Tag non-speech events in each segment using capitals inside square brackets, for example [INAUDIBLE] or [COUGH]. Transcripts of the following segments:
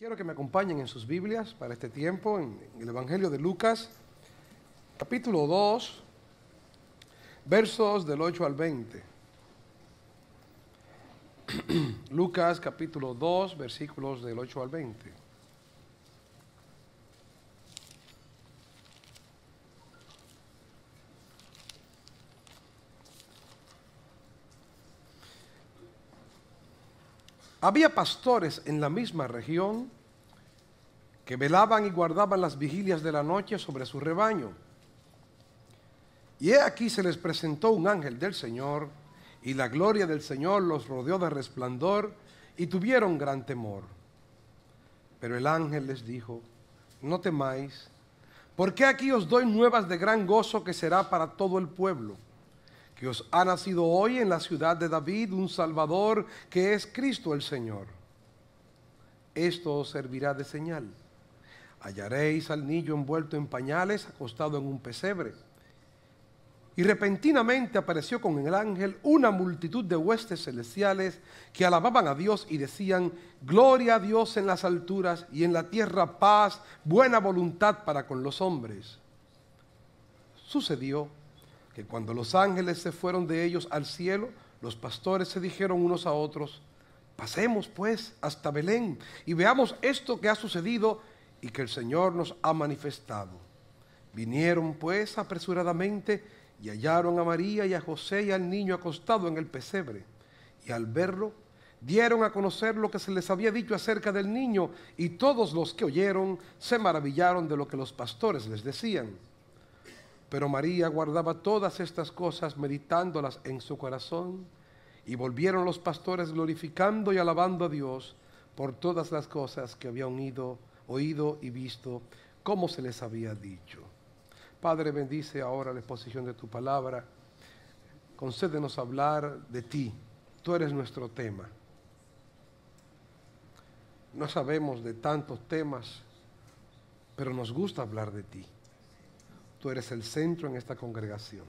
Quiero que me acompañen en sus Biblias para este tiempo, en, el Evangelio de Lucas, capítulo 2, versos del 8 al 20. [CLEARS THROAT] Lucas capítulo 2, versículos del 8 al 20. Había pastores en la misma región que velaban y guardaban las vigilias de la noche sobre su rebaño. Y he aquí se les presentó un ángel del Señor, y la gloria del Señor los rodeó de resplandor, y tuvieron gran temor. Pero el ángel les dijo, no temáis, porque aquí os doy nuevas de gran gozo que será para todo el pueblo que os ha nacido hoy en la ciudad de David un Salvador que es Cristo el Señor. Esto os servirá de señal. Hallaréis al niño envuelto en pañales, acostado en un pesebre. Y repentinamente apareció con el ángel una multitud de huestes celestiales que alababan a Dios y decían, Gloria a Dios en las alturas y en la tierra paz, buena voluntad para con los hombres. Sucedió que cuando los ángeles se fueron de ellos al cielo, los pastores se dijeron unos a otros, pasemos pues hasta Belén y veamos esto que ha sucedido y que el Señor nos ha manifestado. Vinieron pues apresuradamente y hallaron a María y a José y al niño acostado en el pesebre. Y al verlo, dieron a conocer lo que se les había dicho acerca del niño, y todos los que oyeron se maravillaron de lo que los pastores les decían. Pero María guardaba todas estas cosas meditándolas en su corazón y volvieron los pastores glorificando y alabando a Dios por todas las cosas que habían oído, oído y visto, como se les había dicho. Padre, bendice ahora la exposición de tu palabra. Concédenos hablar de ti. Tú eres nuestro tema. No sabemos de tantos temas, pero nos gusta hablar de ti. Tú eres el centro en esta congregación.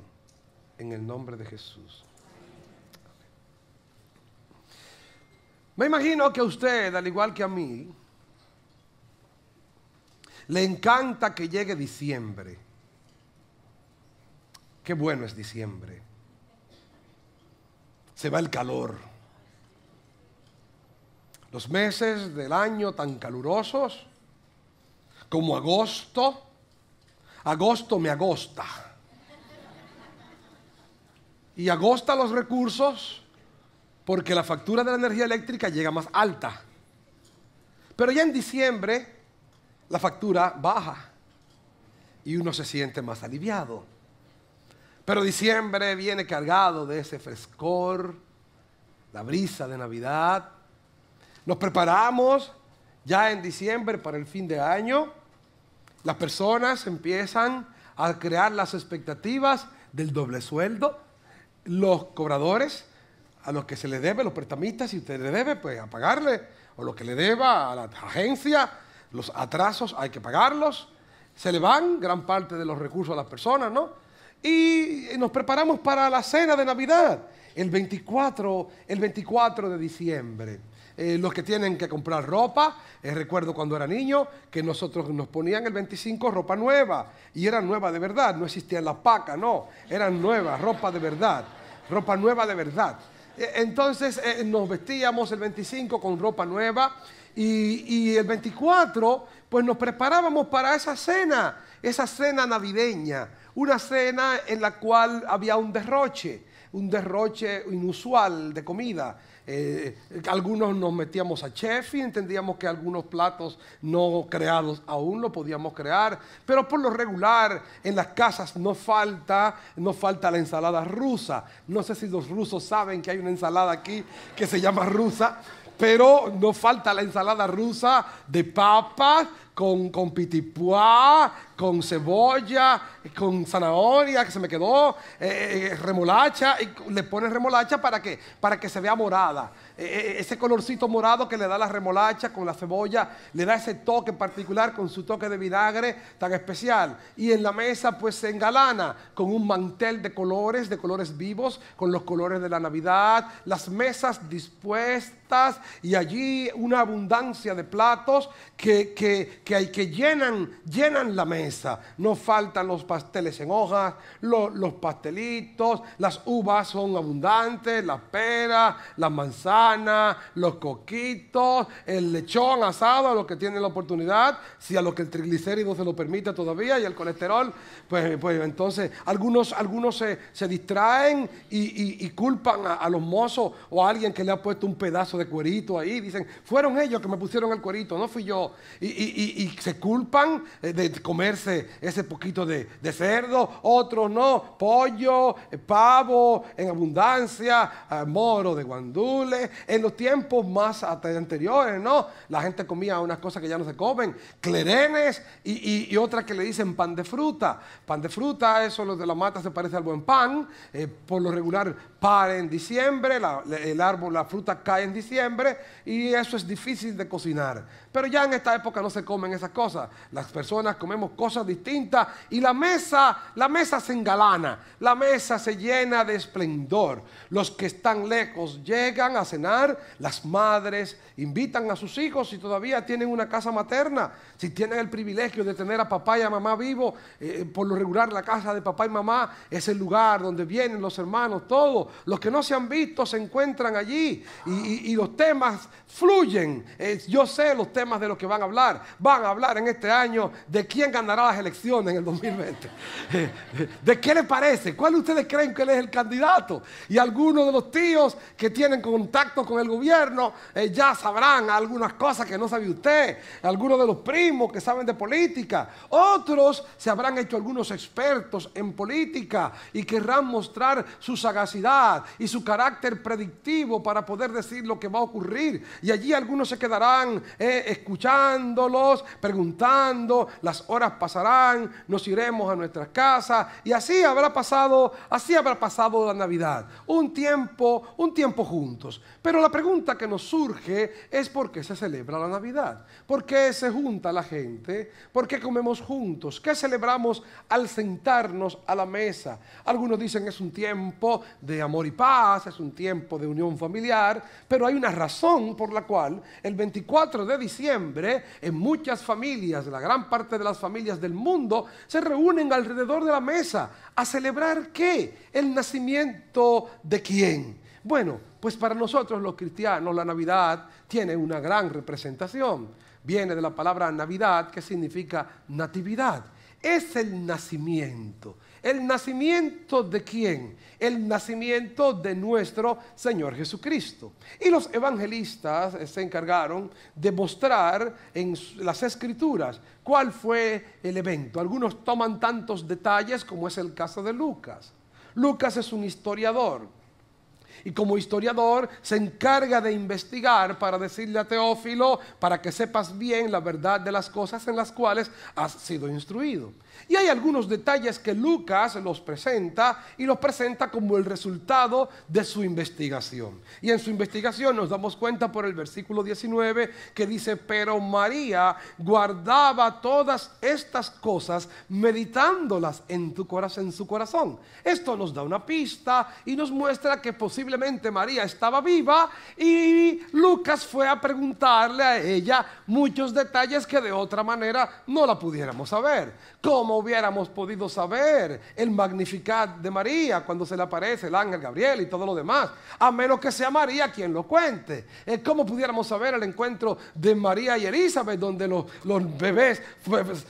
En el nombre de Jesús. Me imagino que a usted, al igual que a mí, le encanta que llegue diciembre. Qué bueno es diciembre. Se va el calor. Los meses del año tan calurosos como agosto, agosto me agosta. Y agosta los recursos porque la factura de la energía eléctrica llega más alta. Pero ya en diciembre la factura baja y uno se siente más aliviado. Pero diciembre viene cargado de ese frescor, la brisa de Navidad. Nos preparamos ya en diciembre para el fin de año las personas empiezan a crear las expectativas del doble sueldo. Los cobradores, a los que se le debe, los prestamistas, si usted le debe, pues a pagarle. O lo que le deba a la agencia, los atrasos hay que pagarlos. Se le van gran parte de los recursos a las personas, ¿no? Y eh, nos preparamos para la cena de Navidad, el 24, el 24 de diciembre. Eh, los que tienen que comprar ropa. Eh, recuerdo cuando era niño que nosotros nos ponían el 25 ropa nueva y era nueva de verdad, no existía la paca, no, eran nuevas, ropa de verdad, ropa nueva de verdad. E, entonces eh, nos vestíamos el 25 con ropa nueva y, y el 24 pues nos preparábamos para esa cena, esa cena navideña, una cena en la cual había un derroche un derroche inusual de comida. Eh, algunos nos metíamos a chef y entendíamos que algunos platos no creados aún lo podíamos crear, pero por lo regular en las casas no falta, no falta la ensalada rusa. No sé si los rusos saben que hay una ensalada aquí que se llama rusa, pero no falta la ensalada rusa de papas con, con pitipuá, con cebolla, con zanahoria, que se me quedó, eh, eh, eh, remolacha, y le pones remolacha para que, para que se vea morada. ese colorcito morado que le da la remolacha con la cebolla, le da ese toque particular con su toque de vinagre tan especial. Y en la mesa pues se engalana con un mantel de colores, de colores vivos, con los colores de la Navidad, las mesas dispuestas y allí una abundancia de platos que, que, que llenan, llenan la mesa. No faltan los pasteles en hojas, los pastelitos, las uvas son abundantes, las peras, las manzanas, los coquitos, el lechón asado a los que tienen la oportunidad, si a los que el triglicérido se lo permite todavía y el colesterol, pues, pues entonces algunos, algunos se, distraen y, culpan a, los mozos o a alguien que le ha puesto un pedazo de cuerito ahí. Dicen, fueron ellos que me pusieron el cuerito, no fui yo. y se culpan eh, de comerse ese, poquito de, cerdo, otro no, pollo, eh, pavo en abundancia, ah, moro de guandule En los tiempos más anteriores, ¿no? La gente comía unas cosas que ya no se comen, clerenes y, otras que le dicen pan de fruta. Pan de fruta, eso lo de la mata se parece al buen pan, eh, por lo regular para en diciembre, el árbol, la fruta cae en diciembre y eso es difícil de cocinar. Pero ya en esta época no se comen esas cosas. Las personas comemos cosas distintas. Y la mesa, la mesa se engalana, la mesa se llena de esplendor. Los que están lejos llegan a cenar, las madres invitan a sus hijos si todavía tienen una casa materna, si tienen el privilegio de tener a papá y a mamá vivo, eh, eh, por lo regular la casa de papá y mamá es el lugar donde vienen los hermanos, todos. Los que no se han visto se encuentran allí y, los temas fluyen. yo sé los temas de los que van a hablar. Van a hablar en este año de quién ganará a las elecciones en el 2020. [LAUGHS] ¿De qué le parece? ¿Cuál de ustedes creen que él es el candidato? Y algunos de los tíos que tienen contacto con el gobierno eh, ya sabrán algunas cosas que no sabe usted. Algunos de los primos que saben de política. Otros se habrán hecho algunos expertos en política y querrán mostrar su sagacidad y su carácter predictivo para poder decir lo que va a ocurrir. Y allí algunos se quedarán eh, escuchándolos, preguntando las horas pasarán, nos iremos a nuestras casas y así habrá pasado, así habrá pasado la Navidad, un tiempo, un tiempo juntos. Pero la pregunta que nos surge es por qué se celebra la Navidad, por qué se junta la gente, por qué comemos juntos, qué celebramos al sentarnos a la mesa. Algunos dicen es un tiempo de amor y paz, es un tiempo de unión familiar, pero hay una razón por la cual el 24 de diciembre en muchas familias, la gran parte de las familias del mundo, se reúnen alrededor de la mesa a celebrar qué? El nacimiento de quién. Bueno, pues para nosotros los cristianos la Navidad tiene una gran representación. Viene de la palabra Navidad que significa natividad. Es el nacimiento, ¿El nacimiento de quién? El nacimiento de nuestro Señor Jesucristo. Y los evangelistas se encargaron de mostrar en las escrituras cuál fue el evento. Algunos toman tantos detalles como es el caso de Lucas. Lucas es un historiador, y como historiador se encarga de investigar para decirle a Teófilo, para que sepas bien la verdad de las cosas en las cuales has sido instruido. Y hay algunos detalles que Lucas los presenta y los presenta como el resultado de su investigación. Y en su investigación nos damos cuenta por el versículo 19 que dice, pero María guardaba todas estas cosas meditándolas en, su corazón. Esto nos da una pista y nos muestra que posiblemente María estaba viva y Lucas fue a preguntarle a ella muchos detalles que de otra manera no la pudiéramos saber. Como hubiéramos podido saber el Magnificat de María cuando se le aparece el ángel Gabriel y todo lo demás? A menos que sea María quien lo cuente. Eh, ¿Cómo pudiéramos saber el encuentro de María y Elizabeth donde los, bebés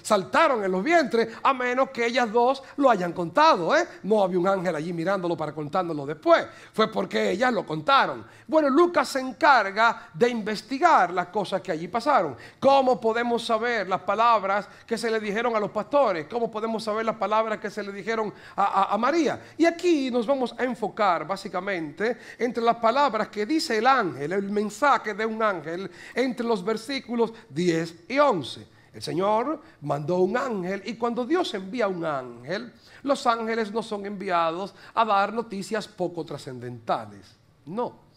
saltaron en los vientres? A menos que ellas dos lo hayan contado. ¿eh? No había un ángel allí mirándolo para contándolo después. Fue porque ellas lo contaron. Bueno, Lucas se encarga de investigar las cosas que allí pasaron. ¿Cómo podemos saber las palabras que se le dijeron a los pastores? ¿Cómo podemos saber las palabras que se le dijeron a María? Y aquí nos vamos a enfocar básicamente entre las palabras que dice el ángel, el mensaje de un ángel, entre los versículos 10 y 11. El Señor mandó un ángel y cuando Dios envía un ángel, los ángeles no son enviados a dar noticias poco trascendentales. No.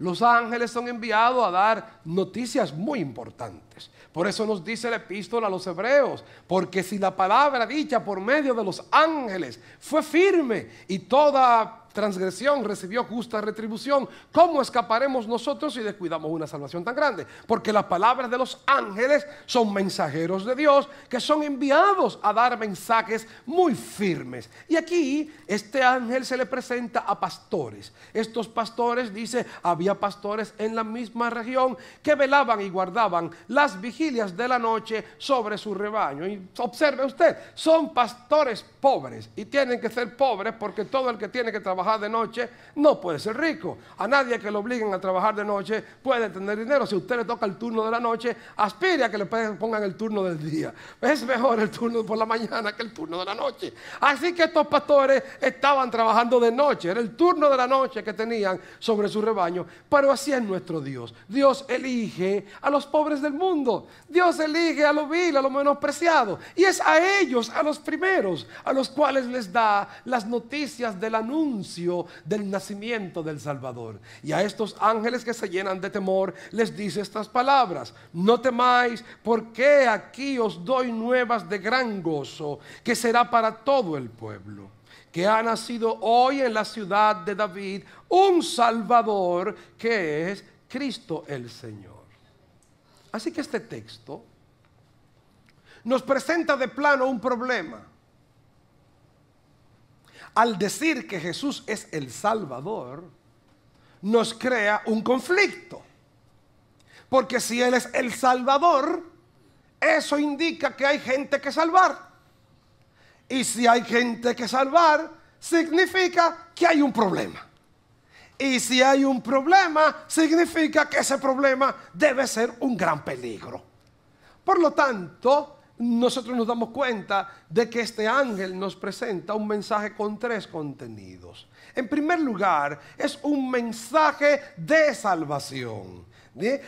Los ángeles son enviados a dar noticias muy importantes. Por eso nos dice la epístola a los hebreos, porque si la palabra dicha por medio de los ángeles fue firme y toda transgresión recibió justa retribución, ¿cómo escaparemos nosotros si descuidamos una salvación tan grande? Porque las palabras de los ángeles son mensajeros de Dios que son enviados a dar mensajes muy firmes. Y aquí este ángel se le presenta a pastores. Estos pastores, dice, había pastores en la misma región que velaban y guardaban las vigilias de la noche sobre su rebaño. Y observe usted, son pastores pobres y tienen que ser pobres porque todo el que tiene que trabajar de noche, no puede ser rico. A nadie que lo obliguen a trabajar de noche puede tener dinero. Si usted le toca el turno de la noche, aspire a que le pongan el turno del día. Es mejor el turno por la mañana que el turno de la noche. Así que estos pastores estaban trabajando de noche. Era el turno de la noche que tenían sobre su rebaño. Pero así es nuestro Dios. Dios elige a los pobres del mundo. Dios elige a los vil, a los menospreciados. Y es a ellos, a los primeros, a los cuales les da las noticias del anuncio del nacimiento del Salvador. Y a estos ángeles que se llenan de temor les dice estas palabras, no temáis porque aquí os doy nuevas de gran gozo que será para todo el pueblo que ha nacido hoy en la ciudad de David un Salvador que es Cristo el Señor. Así que este texto nos presenta de plano un problema al decir que Jesús es el Salvador, nos crea un conflicto. Porque si Él es el Salvador, eso indica que hay gente que salvar. Y si hay gente que salvar, significa que hay un problema. Y si hay un problema, significa que ese problema debe ser un gran peligro. Por lo tanto, nosotros nos damos cuenta de que este ángel nos presenta un mensaje con tres contenidos. En primer lugar, es un mensaje de salvación.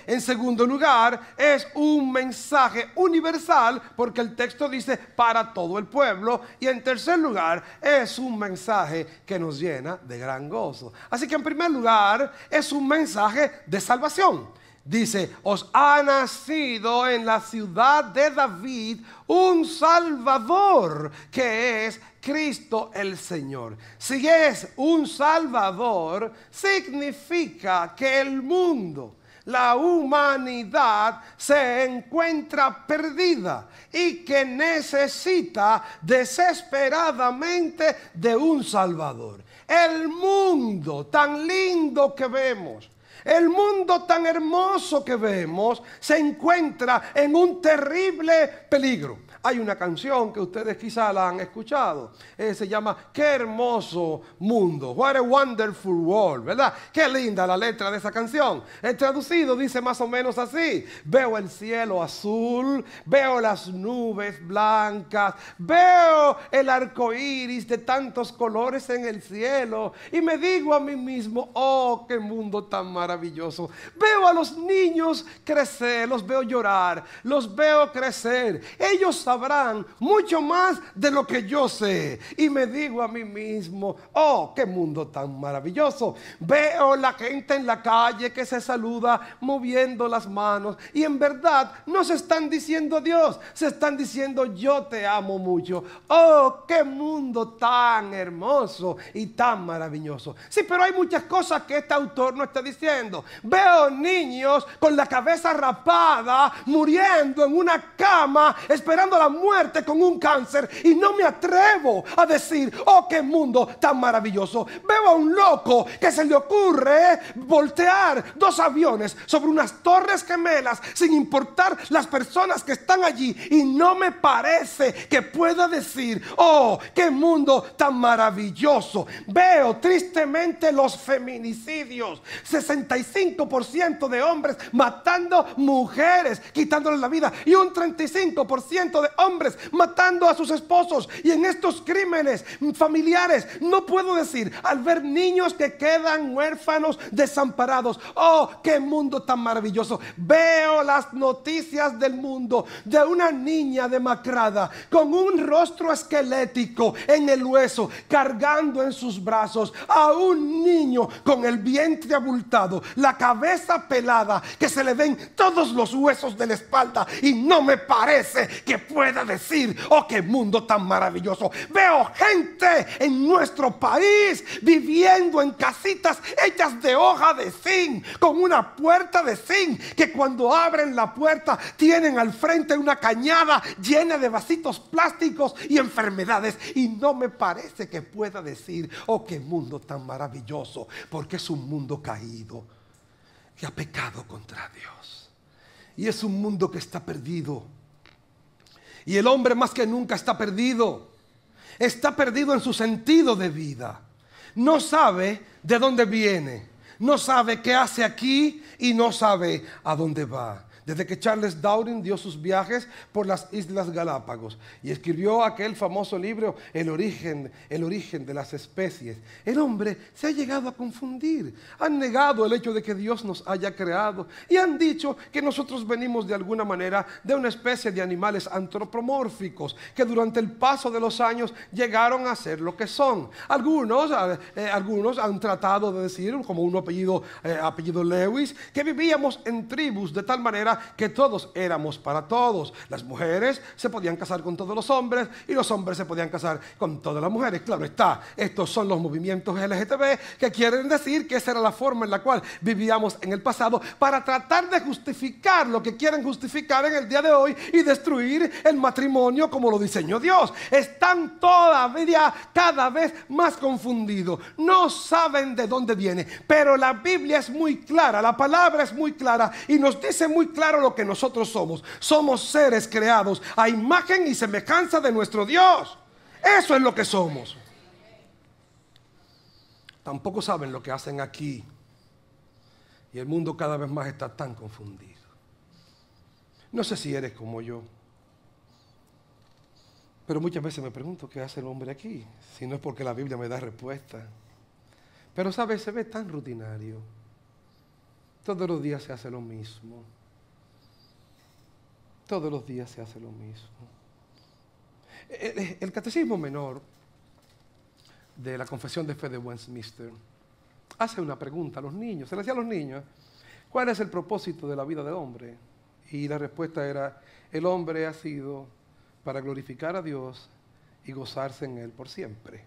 En segundo lugar, es un mensaje universal porque el texto dice para todo el pueblo. Y en tercer lugar, es un mensaje que nos llena de gran gozo. Así que en primer lugar, es un mensaje de salvación. Dice, os ha nacido en la ciudad de David un Salvador, que es Cristo el Señor. Si es un Salvador, significa que el mundo, la humanidad se encuentra perdida y que necesita desesperadamente de un Salvador. El mundo tan lindo que vemos el mundo tan hermoso que vemos se encuentra en un terrible peligro. Hay una canción que ustedes quizá la han escuchado. Eh, se llama Qué hermoso mundo. What a wonderful world, ¿verdad? Qué linda la letra de esa canción. El traducido dice más o menos así. Veo el cielo azul, veo las nubes blancas, veo el arco iris de tantos colores en el cielo y me digo a mí mismo, oh, qué mundo tan maravilloso. Veo a los niños crecer, los veo llorar, los veo crecer. Ellos sabrán mucho más de lo que yo sé. Y me digo a mí mismo, oh, qué mundo tan maravilloso. Veo la gente en la calle que se saluda moviendo las manos y en verdad no se están diciendo Dios, se están diciendo yo te amo mucho. Oh, qué mundo tan hermoso y tan maravilloso. Sí, pero hay muchas cosas que este autor no está diciendo. Veo niños con la cabeza rapada, muriendo en una cama, esperando la muerte con un cáncer y no me atrevo a decir, oh, qué mundo tan maravilloso. Veo a un loco que se le ocurre voltear dos aviones sobre unas torres gemelas sin importar las personas que están allí y no me parece que pueda decir, oh, qué mundo tan maravilloso. Veo tristemente los feminicidios, 65% de hombres matando mujeres, quitándoles la vida y un 35% de hombres matando a sus esposos. Y en estos crímenes familiares, no puedo decir, al ver niños que quedan huérfanos, desamparados, oh, qué mundo tan maravilloso. Veo las noticias del mundo de una niña demacrada con un rostro esquelético en el hueso, cargando en sus brazos a un niño con el vientre abultado, la cabeza pelada, que se le ven todos los huesos de la espalda. Y no me parece que pueda pueda decir, oh, qué mundo tan maravilloso. Veo gente en nuestro país viviendo en casitas hechas de hoja de zinc, con una puerta de zinc, que cuando abren la puerta tienen al frente una cañada llena de vasitos plásticos y enfermedades. Y no me parece que pueda decir, oh, qué mundo tan maravilloso, porque es un mundo caído que ha pecado contra Dios. Y es un mundo que está perdido y el hombre más que nunca está perdido. Está perdido en su sentido de vida. No sabe de dónde viene. No sabe qué hace aquí y no sabe a dónde va desde que Charles Darwin dio sus viajes por las Islas Galápagos y escribió aquel famoso libro El origen, el origen de las especies. El hombre se ha llegado a confundir, han negado el hecho de que Dios nos haya creado y han dicho que nosotros venimos de alguna manera de una especie de animales antropomórficos que durante el paso de los años llegaron a ser lo que son. Algunos, eh, eh, algunos han tratado de decir, como un apellido, eh, apellido Lewis, que vivíamos en tribus de tal manera que todos éramos para todos. Las mujeres se podían casar con todos los hombres y los hombres se podían casar con todas las mujeres. Claro está, estos son los movimientos LGTB que quieren decir que esa era la forma en la cual vivíamos en el pasado para tratar de justificar lo que quieren justificar en el día de hoy y destruir el matrimonio como lo diseñó Dios. Están todavía cada vez más confundidos. No saben de dónde viene, pero la Biblia es muy clara, la palabra es muy clara y nos dice muy claramente claro lo que nosotros somos. Somos seres creados a imagen y semejanza de nuestro Dios. Eso es lo que somos. Tampoco saben lo que hacen aquí. Y el mundo cada vez más está tan confundido. No sé si eres como yo. Pero muchas veces me pregunto qué hace el hombre aquí, si no es porque la Biblia me da respuesta. Pero sabes, se ve tan rutinario. Todos los días se hace lo mismo. Todos los días se hace lo mismo. El, catecismo menor de la confesión de fe de Westminster hace una pregunta a los niños, se le hacía a los niños, ¿cuál es el propósito de la vida del hombre? Y la respuesta era, el hombre ha sido para glorificar a Dios y gozarse en Él por siempre.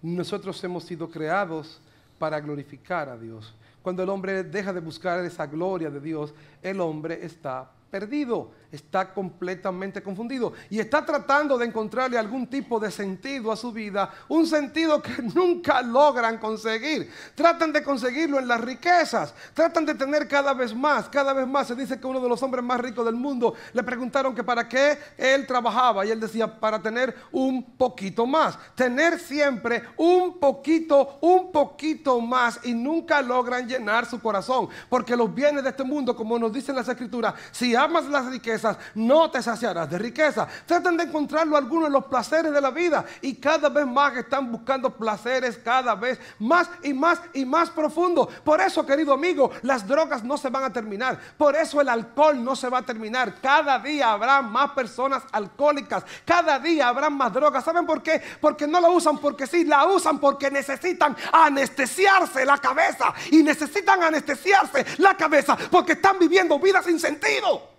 Nosotros hemos sido creados para glorificar a Dios. Cuando el hombre deja de buscar esa gloria de Dios, el hombre está perdido, está completamente confundido y está tratando de encontrarle algún tipo de sentido a su vida, un sentido que [LAUGHS] nunca logran conseguir. Tratan de conseguirlo en las riquezas, tratan de tener cada vez más, cada vez más. Se dice que uno de los hombres más ricos del mundo le preguntaron que para qué él trabajaba y él decía para tener un poquito más, tener siempre un poquito, un poquito más y nunca logran llenar su corazón, porque los bienes de este mundo, como nos dicen las escrituras, si amas las riquezas, no te saciarás de riqueza. Tratan de encontrarlo algunos de los placeres de la vida y cada vez más están buscando placeres cada vez más y más y más profundo. Por eso, querido amigo, las drogas no se van a terminar. Por eso el alcohol no se va a terminar. Cada día habrá más personas alcohólicas. Cada día habrá más drogas. ¿Saben por qué? Porque no la usan porque sí, la usan porque necesitan anestesiarse la cabeza. Y necesitan anestesiarse la cabeza porque están viviendo vidas sin sentido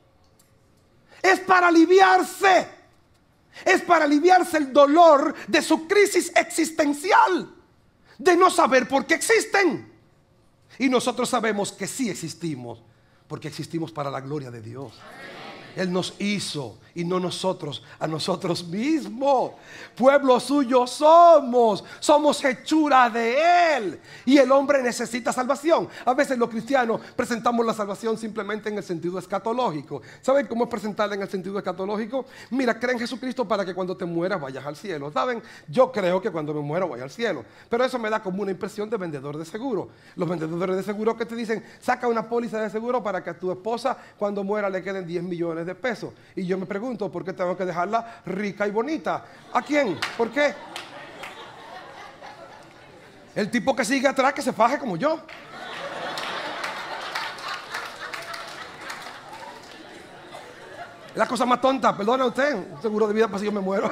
es para aliviarse. Es para aliviarse el dolor de su crisis existencial, de no saber por qué existen. Y nosotros sabemos que sí existimos, porque existimos para la gloria de Dios. Él nos hizo y no nosotros, a nosotros mismos. Pueblo suyo somos, somos hechura de Él. Y el hombre necesita salvación. A veces los cristianos presentamos la salvación simplemente en el sentido escatológico. ¿Saben cómo es presentarla en el sentido escatológico? Mira, creen en Jesucristo para que cuando te mueras vayas al cielo. ¿Saben? Yo creo que cuando me muero voy al cielo. Pero eso me da como una impresión de vendedor de seguro. Los vendedores de seguro que te dicen, saca una póliza de seguro para que a tu esposa cuando muera le queden 10 millones de peso. Y yo me pregunto, ¿por qué tengo que dejarla rica y bonita? ¿A quién? ¿Por qué? El tipo que sigue atrás que se faje como yo. la cosa más tonta, perdona usted, seguro de vida para si yo me muero.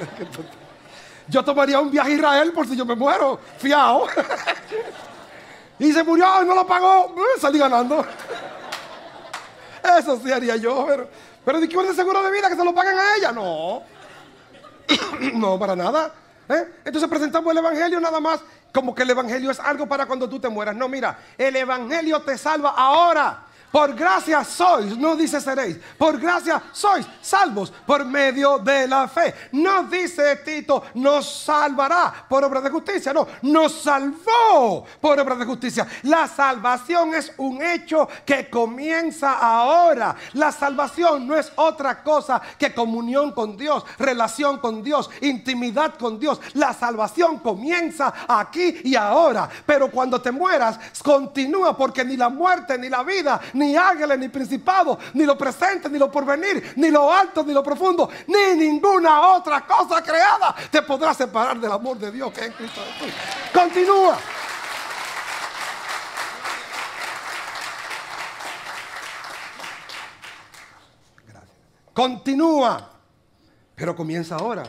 [LAUGHS] yo tomaría un viaje a Israel por si yo me muero, fiao. [LAUGHS] y se murió y no lo pagó, uh, salí ganando. [LAUGHS] Eso sí haría yo, pero, pero ¿de seguro de vida que se lo pagan a ella? No. [COUGHS] no, para nada. ¿eh? Entonces presentamos el Evangelio nada más como que el Evangelio es algo para cuando tú te mueras. No, mira, el Evangelio te salva ahora. Por gracia sois, no dice seréis. Por gracia sois salvos por medio de la fe. No dice Tito, nos salvará por obra de justicia. No, nos salvó por obra de justicia. La salvación es un hecho que comienza ahora. La salvación no es otra cosa que comunión con Dios, relación con Dios, intimidad con Dios. La salvación comienza aquí y ahora. Pero cuando te mueras, continúa porque ni la muerte, ni la vida, ni ángeles, ni principados, ni lo presente, ni lo porvenir, ni lo alto, ni lo profundo, ni ninguna otra cosa creada te podrá separar del amor de Dios que es en Cristo Continúa. Continúa. Pero comienza ahora.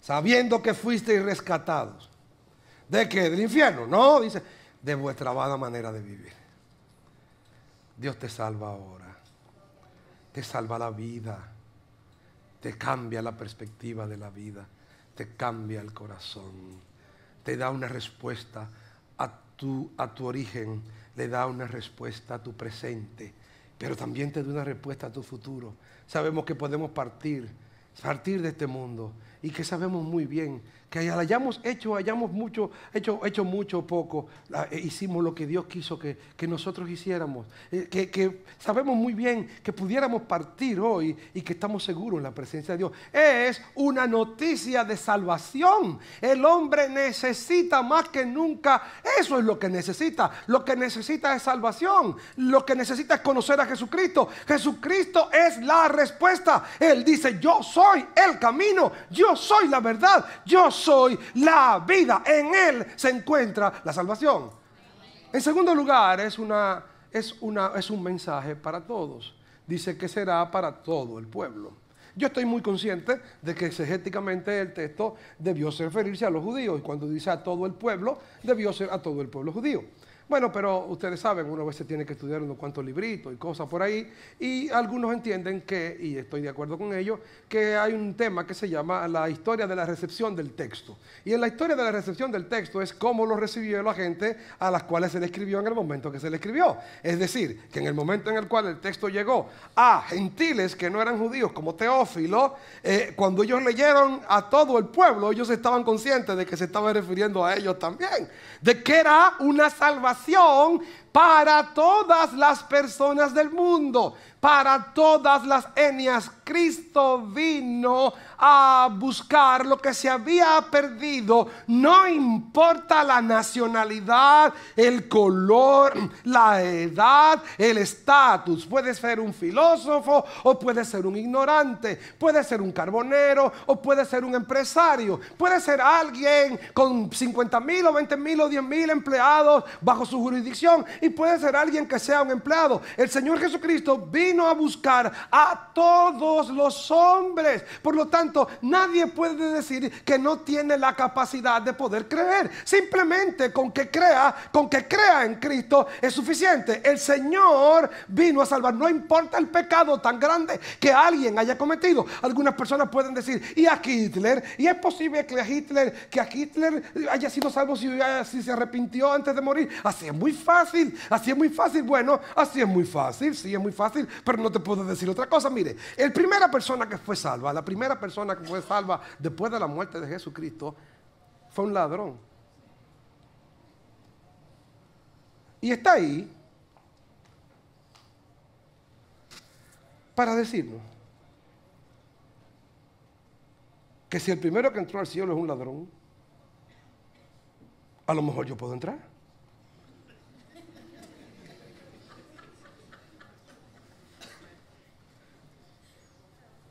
Sabiendo que fuisteis rescatados. ¿De qué? Del infierno. No, dice de vuestra vana manera de vivir. Dios te salva ahora, te salva la vida, te cambia la perspectiva de la vida, te cambia el corazón, te da una respuesta a tu, a tu origen, le da una respuesta a tu presente, pero también te da una respuesta a tu futuro. Sabemos que podemos partir, partir de este mundo y que sabemos muy bien que hayamos hecho, hayamos mucho, hecho, hecho mucho poco, eh, hicimos lo que Dios quiso que, nosotros hiciéramos, eh, que, sabemos muy bien que pudiéramos partir hoy y que estamos seguros en la presencia de Dios. Es una noticia de salvación. El hombre necesita más que nunca, eso es lo que necesita. Lo que necesita es salvación, lo que necesita es conocer a Jesucristo. Jesucristo es la respuesta. Él dice, yo soy el camino, yo soy la verdad, yo soy la vida, en Él se encuentra la salvación. En segundo lugar, es, una, es, un mensaje para todos. Dice que será para todo el pueblo. Yo estoy muy consciente de que exegéticamente el texto debió referirse a los judíos y cuando dice a todo el pueblo, debió ser a todo el pueblo judío. Bueno, pero ustedes saben, uno a veces tiene que estudiar unos cuantos libritos y cosas por ahí, y algunos entienden que, y estoy de acuerdo con ellos, que hay un tema que se llama la historia de la recepción del texto. Y en la historia de la recepción del texto es cómo lo recibió la gente a las cuales se le escribió en el momento que se le escribió. Es decir, que en el momento en el cual el texto llegó a gentiles que no eran judíos, como Teófilo, eh, cuando ellos leyeron a todo el pueblo, ellos estaban conscientes de que se estaba refiriendo a ellos también, de que era una salvación para todas las personas del mundo para todas las etnias. Cristo vino a buscar lo que se había perdido. No importa la nacionalidad, el color, la edad, el estatus. Puede ser un filósofo o puede ser un ignorante. Puede ser un carbonero o puede ser un empresario. Puede ser alguien con 50 mil o 20 mil o 10 mil empleados bajo su jurisdicción. Y puede ser alguien que sea un empleado. El Señor Jesucristo vino vino a buscar a todos los hombres. Por lo tanto, nadie puede decir que no tiene la capacidad de poder creer. Simplemente con que crea, con que crea en Cristo es suficiente. El Señor vino a salvar. No importa el pecado tan grande que alguien haya cometido. Algunas personas pueden decir, y a Hitler, y es posible que a Hitler, que a Hitler haya sido salvo si, si se arrepintió antes de morir. Así es muy fácil, así es muy fácil. Bueno, así es muy fácil, sí es muy fácil, pero no te puedo decir otra cosa. Mire, el primera persona que fue salva, la primera persona que fue salva después de la muerte de Jesucristo, fue un ladrón. Y está ahí para decirnos que si el primero que entró al cielo es un ladrón, a lo mejor yo puedo entrar.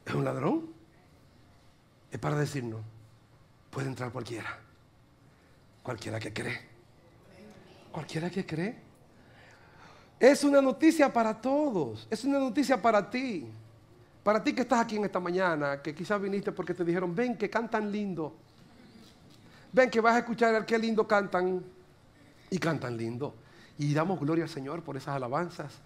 es un ladrón, es para decirnos, puede entrar cualquiera, cualquiera que cree, cualquiera que cree. Es una noticia para todos, es una noticia para ti, para ti que estás aquí en esta mañana, que quizás viniste porque te dijeron, ven que cantan lindo, ven que vas a escuchar qué lindo cantan y cantan lindo. Y damos gloria al Señor por esas alabanzas.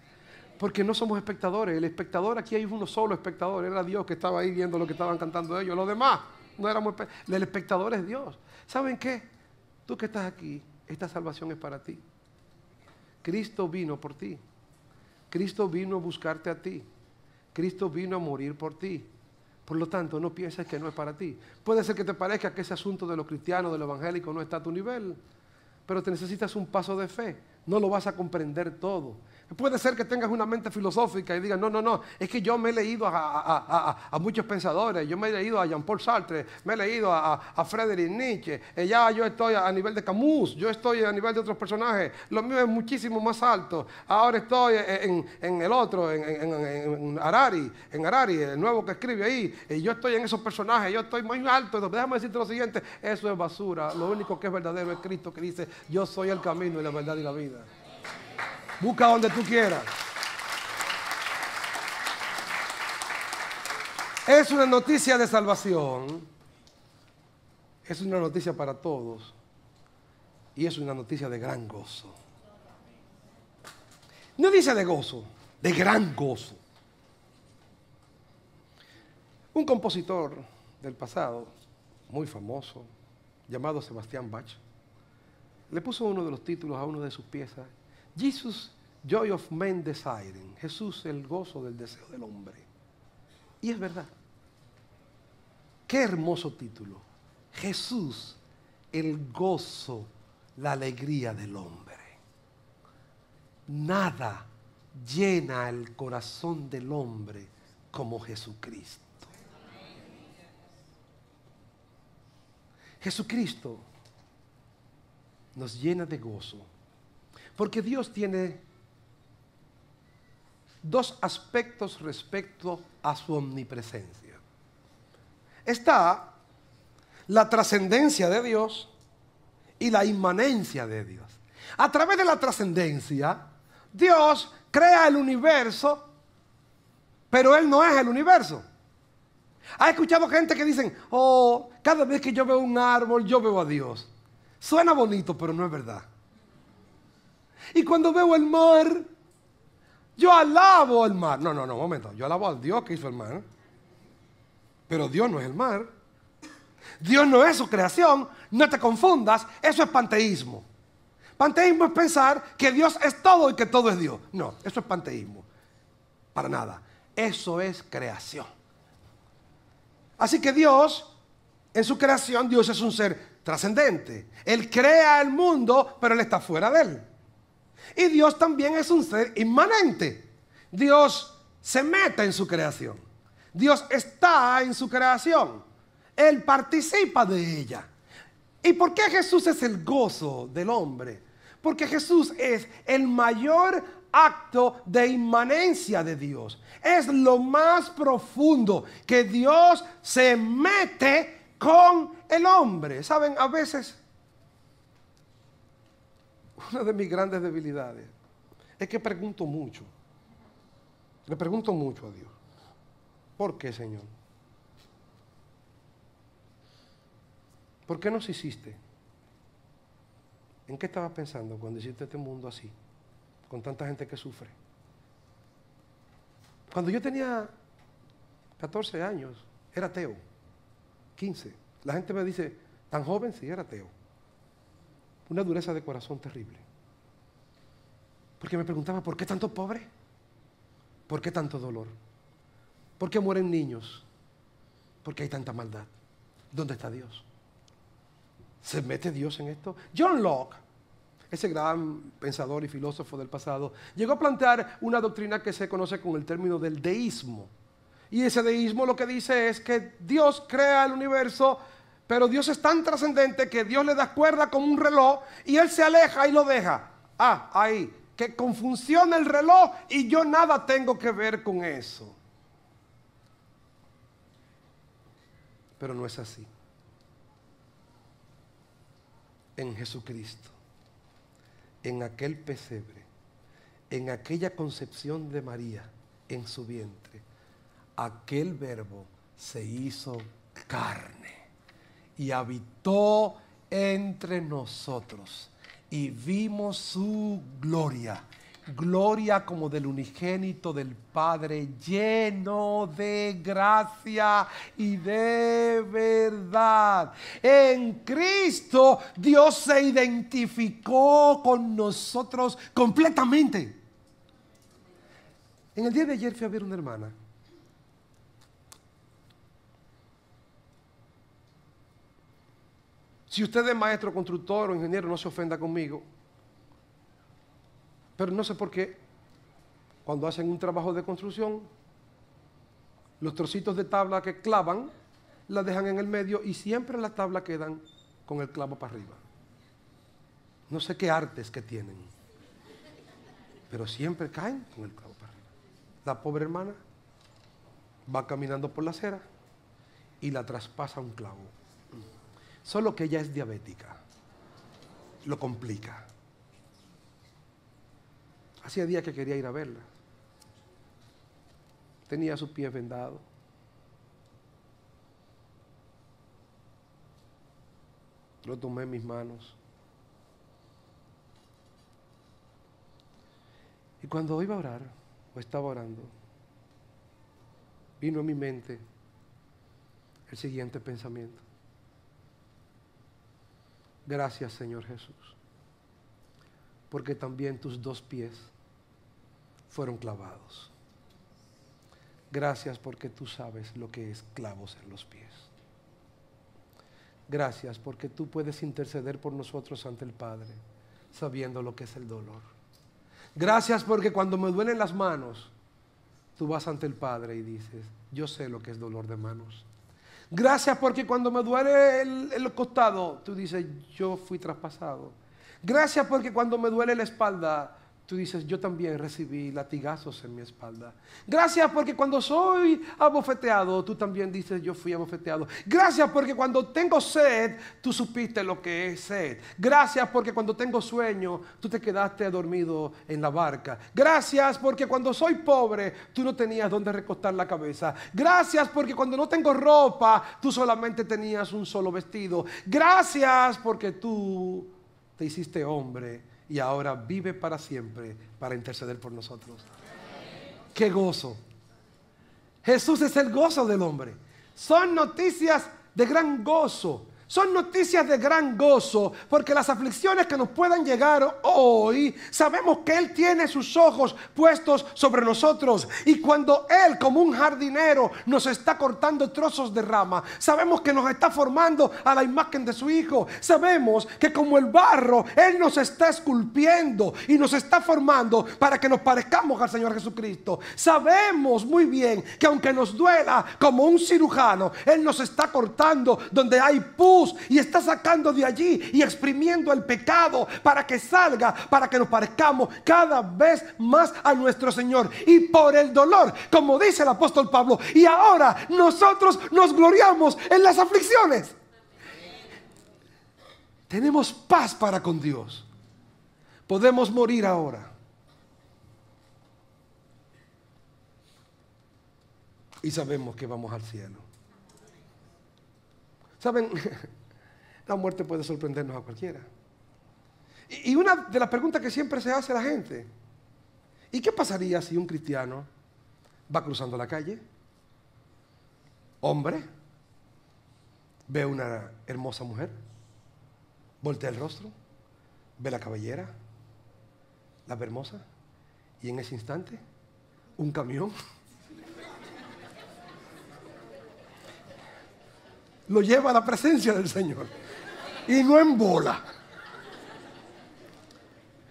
Porque no somos espectadores. El espectador, aquí hay uno solo espectador. Era Dios que estaba ahí viendo lo que estaban cantando ellos. Los demás no éramos espectadores. El espectador es Dios. ¿Saben qué? Tú que estás aquí, esta salvación es para ti. Cristo vino por ti. Cristo vino a buscarte a ti. Cristo vino a morir por ti. Por lo tanto, no pienses que no es para ti. Puede ser que te parezca que ese asunto de los cristianos, de los evangélicos, no está a tu nivel, pero te necesitas un paso de fe no lo vas a comprender todo. Puede ser que tengas una mente filosófica y digas, no, no, no, es que yo me he leído a, muchos pensadores, yo me he leído a Jean-Paul Sartre, me he leído a, Frederick Nietzsche, eh, ya yo estoy a nivel de Camus, yo estoy a nivel de otros personajes, lo mío es muchísimo más alto, ahora estoy e, en, el otro, en, en, en, Harari, en Harari, el nuevo que escribe ahí, y yo estoy en esos personajes, yo estoy muy alto, déjame decirte lo siguiente, eso es basura, lo único que es verdadero es Cristo que dice, yo soy el camino y la verdad y la vida. Busca donde tú quieras. Es una noticia de salvación. Es una noticia para todos. Y es una noticia de gran gozo. No dice de gozo, de gran gozo. Un compositor del pasado, muy famoso, llamado Sebastián Bach, le puso uno de los títulos a una de sus piezas Jesús joy of men desiring. Jesús, el gozo del deseo del hombre. Y es verdad. Qué hermoso título. Jesús, el gozo, la alegría del hombre. Nada llena el corazón del hombre como Jesucristo. Jesucristo nos llena de gozo porque Dios tiene dos aspectos respecto a su omnipresencia. Está la trascendencia de Dios y la inmanencia de Dios. A través de la trascendencia, Dios crea el universo, pero Él no es el universo. ¿Ha escuchado gente que dicen, oh, cada vez que yo veo un árbol, yo veo a Dios? Suena bonito, pero no es verdad. Y cuando veo el mar, yo alabo al mar. No, no, no, momento. Yo alabo al Dios que hizo el mar. Pero Dios no es el mar. Dios no es su creación. No te confundas. Eso es panteísmo. Panteísmo es pensar que Dios es todo y que todo es Dios. No, eso es panteísmo. Para nada. Eso es creación. Así que Dios, en su creación, Dios es un ser trascendente. Él crea el mundo, pero Él está fuera de él. Y Dios también es un ser inmanente. Dios se mete en su creación. Dios está en su creación. Él participa de ella. ¿Y por qué Jesús es el gozo del hombre? Porque Jesús es el mayor acto de inmanencia de Dios. Es lo más profundo que Dios se mete con el hombre. Saben, a veces una de mis grandes debilidades es que pregunto mucho. Le pregunto mucho a Dios. ¿Por qué, Señor? ¿Por qué nos hiciste? ¿En qué estabas pensando cuando hiciste este mundo así? Con tanta gente que sufre. Cuando yo tenía 14 años, era ateo. 15. La gente me dice, tan joven sí, era ateo una dureza de corazón terrible. Porque me preguntaba, ¿por qué tanto pobre? ¿Por qué tanto dolor? ¿Por qué mueren niños? ¿Por qué hay tanta maldad? ¿Dónde está Dios? ¿Se mete Dios en esto? John Locke, ese gran pensador y filósofo del pasado, llegó a plantear una doctrina que se conoce con el término del deísmo. Y ese deísmo lo que dice es que Dios crea el universo pero Dios es tan trascendente que Dios le da cuerda como un reloj y él se aleja y lo deja. Ah, ahí, que confunciona el reloj y yo nada tengo que ver con eso. Pero no es así. En Jesucristo, en aquel pesebre, en aquella concepción de María, en su vientre, aquel verbo se hizo carne y habitó entre nosotros y vimos su gloria, gloria como del unigénito del Padre, lleno de gracia y de verdad. En Cristo Dios se identificó con nosotros completamente. En el día de ayer fui a ver una hermana Si usted es maestro, constructor o ingeniero, no se ofenda conmigo. Pero no sé por qué, cuando hacen un trabajo de construcción, los trocitos de tabla que clavan, la dejan en el medio y siempre la tabla quedan con el clavo para arriba. No sé qué artes que tienen, pero siempre caen con el clavo para arriba. La pobre hermana va caminando por la acera y la traspasa un clavo. Solo que ella es diabética. Lo complica. Hacía días que quería ir a verla. Tenía sus pies vendados. Lo tomé en mis manos. Y cuando iba a orar, o estaba orando, vino a mi mente el siguiente pensamiento. Gracias Señor Jesús, porque también tus dos pies fueron clavados. Gracias porque tú sabes lo que es clavos en los pies. Gracias porque tú puedes interceder por nosotros ante el Padre, sabiendo lo que es el dolor. Gracias porque cuando me duelen las manos, tú vas ante el Padre y dices, yo sé lo que es dolor de manos. Gracias porque cuando me duele el, costado, tú dices, yo fui traspasado. Gracias porque cuando me duele la espalda, tú dices, yo también recibí latigazos en mi espalda. Gracias porque cuando soy abofeteado, tú también dices, yo fui abofeteado. Gracias porque cuando tengo sed, tú supiste lo que es sed. Gracias porque cuando tengo sueño, tú te quedaste dormido en la barca. Gracias porque cuando soy pobre, tú no tenías donde recostar la cabeza. Gracias porque cuando no tengo ropa, tú solamente tenías un solo vestido. Gracias porque tú te hiciste hombre y ahora vive para siempre para interceder por nosotros. ¡Qué gozo! Jesús es el gozo del hombre. Son noticias de gran gozo son noticias de gran gozo, porque las aflicciones que nos puedan llegar hoy, sabemos que Él tiene sus ojos puestos sobre nosotros. Y cuando Él, como un jardinero, nos está cortando trozos de rama, sabemos que nos está formando a la imagen de su Hijo. Sabemos que como el barro, Él nos está esculpiendo y nos está formando para que nos parezcamos al Señor Jesucristo. Sabemos muy bien que aunque nos duela como un cirujano, Él nos está cortando donde hay pus y está sacando de allí y exprimiendo el pecado para que salga, para que nos parezcamos cada vez más a nuestro Señor. Y por el dolor, como dice el apóstol Pablo, y ahora nosotros nos gloriamos en las aflicciones. Tenemos paz para con Dios. Podemos morir ahora. Y sabemos que vamos al cielo. Saben, [LAUGHS] la muerte puede sorprendernos a cualquiera. Y una de las preguntas que siempre se hace a la gente, ¿y qué pasaría si un cristiano va cruzando la calle? Hombre, ve una hermosa mujer, voltea el rostro, ve la cabellera, la hermosa, y en ese instante, un camión [LAUGHS] lo lleva a la presencia del Señor. Y no en bola.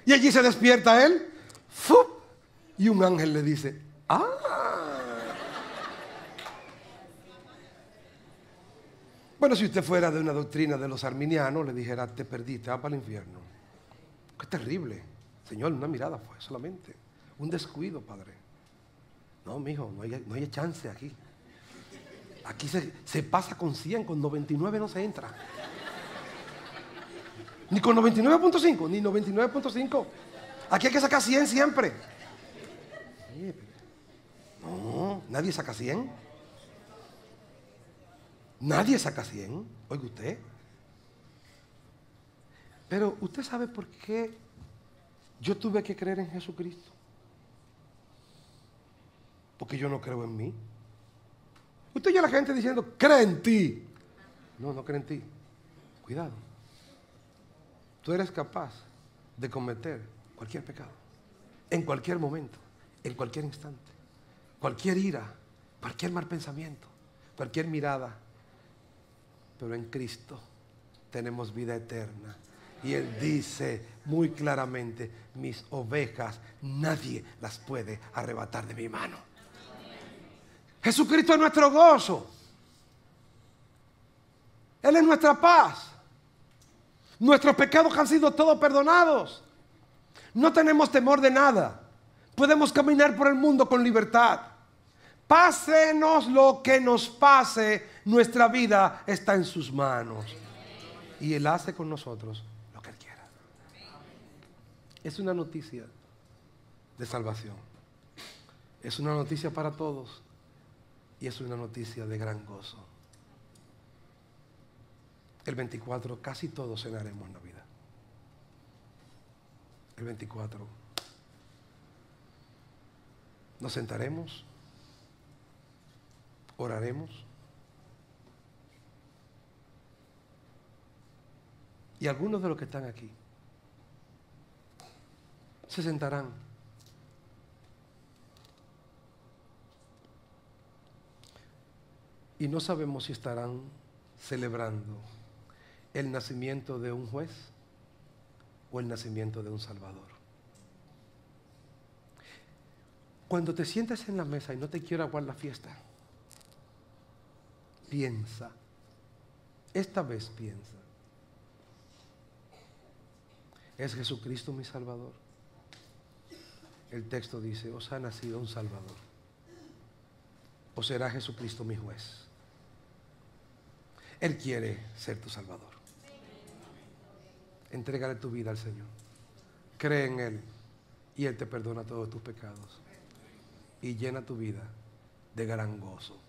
Y allí se despierta él. Y un ángel le dice, ¡ah! Bueno, si usted fuera de una doctrina de los arminianos, le dijera, te perdiste, va para el infierno. Qué terrible. Señor, una mirada fue solamente. Un descuido, padre. No, mijo, no no hay chance aquí. Aquí se, pasa con 100, con 99 no se entra. Ni con 99.5, ni 99.5. Aquí hay que sacar 100 siempre. No, nadie saca 100. Nadie saca 100. Oiga usted. Pero usted sabe por qué yo tuve que creer en Jesucristo. Porque yo no creo en mí. Usted oye a la gente diciendo, cree en ti. No, no cree en ti. Cuidado. Tú eres capaz de cometer cualquier pecado, en cualquier momento, en cualquier instante, cualquier ira, cualquier mal pensamiento, cualquier mirada. Pero en Cristo tenemos vida eterna. Y Él dice muy claramente, mis ovejas nadie las puede arrebatar de mi mano. Jesucristo es nuestro gozo. Él es nuestra paz. Nuestros pecados han sido todos perdonados. No tenemos temor de nada. Podemos caminar por el mundo con libertad. Pásenos lo que nos pase, nuestra vida está en sus manos. Y Él hace con nosotros lo que Él quiera. Es una noticia de salvación. Es una noticia para todos. Y es una noticia de gran gozo. El 24 casi todos cenaremos en Navidad. El 24 nos sentaremos, oraremos. Y algunos de los que están aquí se sentarán y no sabemos si estarán celebrando el nacimiento de un juez o el nacimiento de un Salvador. Cuando te sientes en la mesa y no te quiero aguar la fiesta, piensa, esta vez piensa, ¿es Jesucristo mi Salvador? El texto dice, os ha nacido un Salvador. ¿O será Jesucristo mi juez? Él quiere ser tu Salvador. Entrégale tu vida al Señor. Cree en Él y Él te perdona todos tus pecados. Y llena tu vida de gran gozo.